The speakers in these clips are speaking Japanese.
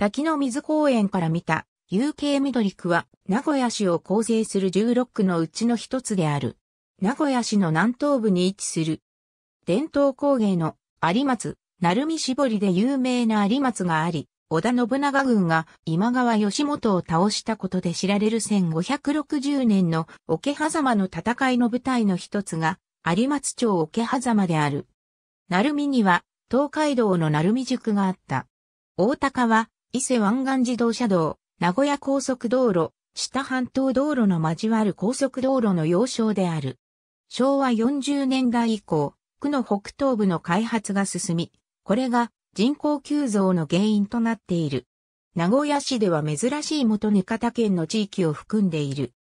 滝の水公園から見た、有形緑区は、名古屋市を構成する16区のうちの一つである。名古屋市の南東部に位置する。伝統工芸の有松、鳴海絞りで有名な有松があり、織田信長軍が今川義元を倒したことで知られる1560年の桶狭間の戦いの舞台の一つが、有松町桶狭間である。鳴海には、東海道の鳴海塾があった。大高は、伊勢湾岸自動車道、名古屋高速道路、下半島道路の交わる高速道路の要衝である。昭和40年代以降、区の北東部の開発が進み、これが人口急増の原因となっている。名古屋市では珍しい元ぬかた県の地域を含んでいる。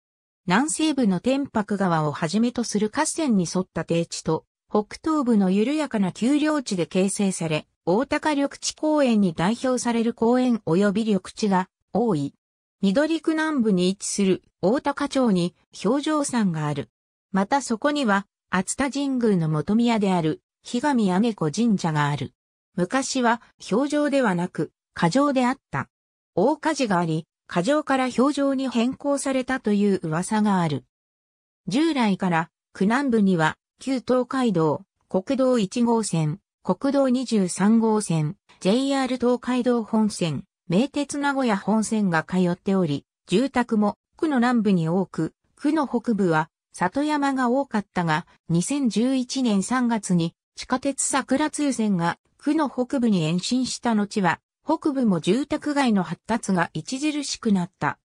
南西部の天白川をはじめとする河川に沿った低地と、北東部の緩やかな丘陵地で形成され、大高緑地公園に代表される公園及び緑地が多い。緑区南部に位置する大高町に表情山がある。またそこには熱田神宮の元宮である、日神姉子神社がある。昔は表情ではなく、過剰であった。大火事があり、過剰から表情に変更されたという噂がある。従来から、区南部には、旧東海道、国道1号線、国道23号線、JR 東海道本線、名鉄名古屋本線が通っており、住宅も区の南部に多く、区の北部は里山が多かったが、2011年3月に地下鉄桜通線が区の北部に延伸した後は、北部も住宅街の発達が著しくなった。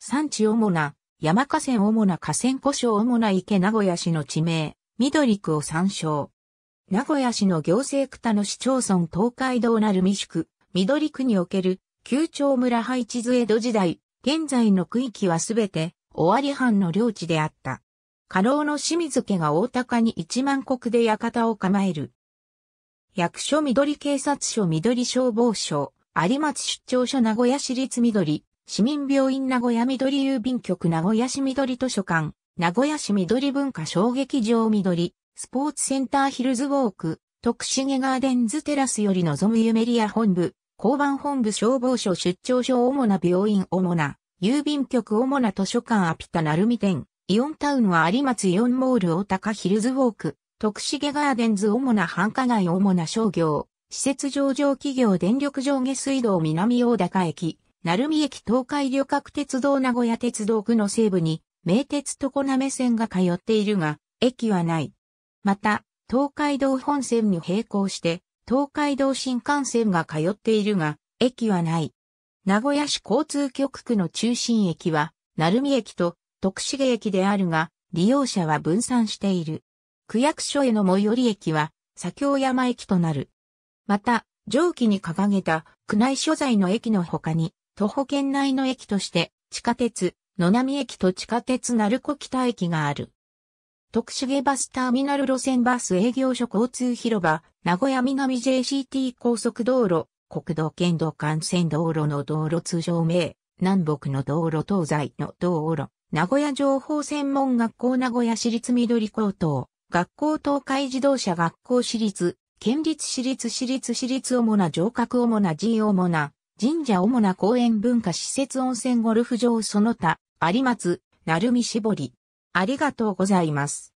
産地主な、山河川主な河川故障主な池名古屋市の地名、緑区を参照。名古屋市の行政区田の市町村東海道なる未宿、緑区における、旧町村配置図江戸時代、現在の区域はすべて、尾張藩の領地であった。家老の清水家が大高に一万国で館を構える。役所緑警察署緑消防署、有松出張所名古屋市立緑、市民病院名古屋緑郵便局名古屋市緑図書館、名古屋市緑文化衝撃場緑、スポーツセンターヒルズウォーク、徳重ガーデンズテラスより望む夢リア本部、交番本部消防署出張所主な病院主な、郵便局主な図書館アピタ鳴海店、イオンタウンは有松イオンモール大高ヒルズウォーク、徳重ガーデンズ主な繁華街主な商業、施設上場企業電力上下水道南大高駅、鳴海駅東海旅客鉄道名古屋鉄道区の西部に、名鉄常滑線が通っているが、駅はない。また、東海道本線に並行して、東海道新幹線が通っているが、駅はない。名古屋市交通局区の中心駅は、鳴海駅と徳重駅であるが、利用者は分散している。区役所への最寄り駅は、左京山駅となる。また、上記に掲げた、区内所在の駅の他に、徒歩圏内の駅として、地下鉄、野波駅と地下鉄鳴子北駅がある。徳重バスターミナル路線バス営業所交通広場、名古屋南 JCT 高速道路、国道県道幹線道路の道路通常名、南北の道路東西の道路、名古屋情報専門学校名古屋市立緑高等、学校東海自動車学校市立、県立市立市立市立主な城郭主な寺主な、神社主な公園文化施設温泉ゴルフ場その他、有松、鳴海絞り。ありがとうございます。